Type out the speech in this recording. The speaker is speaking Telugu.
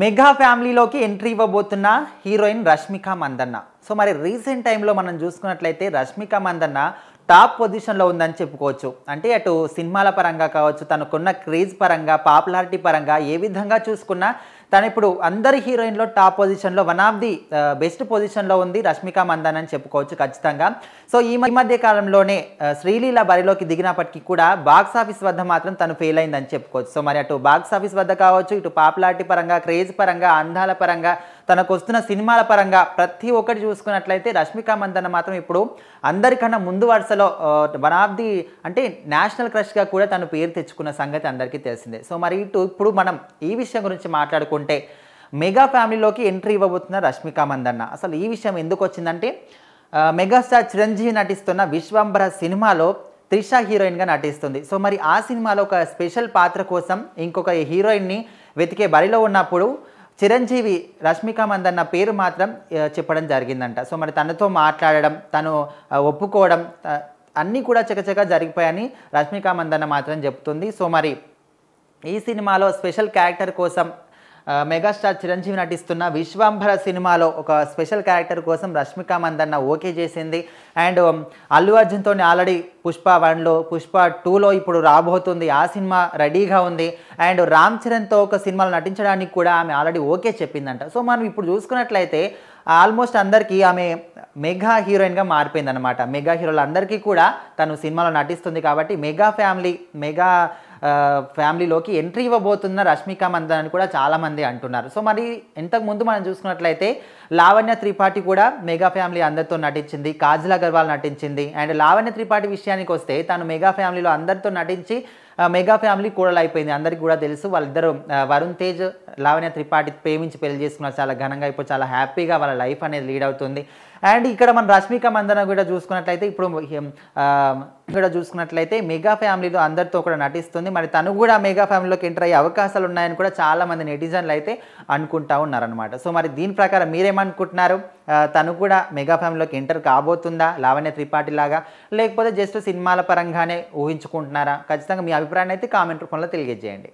మెగా ఫ్యామిలీలోకి ఎంట్రీ ఇవ్వబోతున్న హీరోయిన్ రష్మిక మందన్న సో మరి రీసెంట్ టైంలో మనం చూసుకున్నట్లయితే రష్మిక మందన్న టాప్ పొజిషన్లో ఉందని చెప్పుకోవచ్చు అంటే అటు సినిమాల పరంగా కావచ్చు తనకున్న క్రేజ్ పరంగా పాపులారిటీ పరంగా ఏ విధంగా చూసుకున్నా తను ఇప్పుడు అందరి హీరోయిన్లో టాప్ పొజిషన్లో వన్ ఆఫ్ ది బెస్ట్ పొజిషన్లో ఉంది రష్మిక మందన్ అని చెప్పుకోవచ్చు ఖచ్చితంగా సో ఈ మధ్య కాలంలోనే శ్రీలీల బరిలోకి దిగినప్పటికీ కూడా బాక్స్ ఆఫీస్ వద్ద మాత్రం తను ఫెయిల్ అయిందని చెప్పుకోవచ్చు సో మరి అటు బాక్స్ ఆఫీస్ వద్ద కావచ్చు ఇటు పాపులారిటీ పరంగా క్రేజ్ పరంగా అందాల పరంగా తనకు వస్తున్న సినిమాల పరంగా ప్రతి ఒక్కటి చూసుకున్నట్లయితే రష్మిక మందన్న మాత్రం ఇప్పుడు అందరికన్నా ముందు వరుసలో వన్ ఆఫ్ ది అంటే నేషనల్ క్రష్గా కూడా తను పేరు తెచ్చుకున్న సంగతి అందరికీ తెలిసిందే సో మరి ఇటు ఇప్పుడు మనం ఈ విషయం గురించి మాట్లాడుకుంటే చూసుకుంటే మెగా ఫ్యామిలీలోకి ఎంట్రీ ఇవ్వబోతున్న రష్మిక మందన్న అసలు ఈ విషయం ఎందుకు వచ్చిందంటే మెగాస్టార్ చిరంజీవి నటిస్తున్న విశ్వంబర సినిమాలో త్రిష హీరోయిన్గా నటిస్తుంది సో మరి ఆ సినిమాలో ఒక స్పెషల్ పాత్ర కోసం ఇంకొక హీరోయిన్ని వెతికే బరిలో ఉన్నప్పుడు చిరంజీవి రష్మిక మందన్న పేరు మాత్రం చెప్పడం జరిగిందంట సో మరి తనతో మాట్లాడడం తను ఒప్పుకోవడం అన్నీ కూడా చకచక జరిగిపోయాయని రష్మిక మందన్న మాత్రం చెప్తుంది సో మరి ఈ సినిమాలో స్పెషల్ క్యారెక్టర్ కోసం మెగాస్టార్ చిరంజీవి నటిస్తున్న విశ్వాంభర సినిమాలో ఒక స్పెషల్ క్యారెక్టర్ కోసం రష్మిక మందన్న ఓకే చేసింది అండ్ అల్లు అర్జున్తో ఆల్రెడీ పుష్ప వన్లో పుష్ప టూలో ఇప్పుడు రాబోతుంది ఆ సినిమా రెడీగా ఉంది అండ్ రామ్ చరణ్తో ఒక సినిమాలో నటించడానికి కూడా ఆమె ఆల్రెడీ ఓకే చెప్పిందంట సో మనం ఇప్పుడు చూసుకున్నట్లయితే ఆల్మోస్ట్ అందరికీ ఆమె మెగా హీరోయిన్గా మారిపోయింది అనమాట మెగా అందరికీ కూడా తను సినిమాలో నటిస్తుంది కాబట్టి మెగా ఫ్యామిలీ మెగా ఫ్యామిలీలోకి ఎంట్రీ ఇవ్వబోతున్న రష్మిక మందన్ అని కూడా చాలామంది అంటున్నారు సో మరి ఇంతకుముందు మనం చూసుకున్నట్లయితే లావణ్య త్రిపాఠి కూడా మెగా ఫ్యామిలీ అందరితో నటించింది కాజల్ అగర్వాల్ నటించింది అండ్ లావణ్య త్రిపాఠి విషయానికి వస్తే తను మెగా ఫ్యామిలీలో అందరితో నటించి మెగా ఫ్యామిలీ కూడలు అయిపోయింది అందరికీ కూడా తెలుసు వాళ్ళిద్దరు వరుణ్ తేజ్ లావణ్య త్రిపాఠి ప్రేమించి పెళ్లి చేసుకున్నారు చాలా ఘనంగా ఇప్పుడు చాలా హ్యాపీగా వాళ్ళ లైఫ్ అనేది లీడ్ అవుతుంది అండ్ ఇక్కడ మన రష్మిక మందన కూడా చూసుకున్నట్లయితే ఇప్పుడు ఇక్కడ చూసుకున్నట్లయితే మెగా ఫ్యామిలీలో అందరితో కూడా నటిస్తుంది మరి తను కూడా మెగా ఫ్యామిలీలోకి ఎంటర్ అయ్యే అవకాశాలు ఉన్నాయని కూడా చాలామంది నెటిజన్లు అయితే అనుకుంటా ఉన్నారనమాట సో మరి దీని ప్రకారం మీరేమనుకుంటున్నారు తను కూడా మెగా ఫ్యామిలీలోకి ఎంటర్ కాబోతుందా లావణ్య త్రిపాఠి లాగా లేకపోతే జస్ట్ సినిమాల పరంగానే ఊహించుకుంటున్నారా ఖచ్చితంగా మీ అభిప్రాయాన్ని అయితే కామెంట్ రూపంలో తెలియజేయండి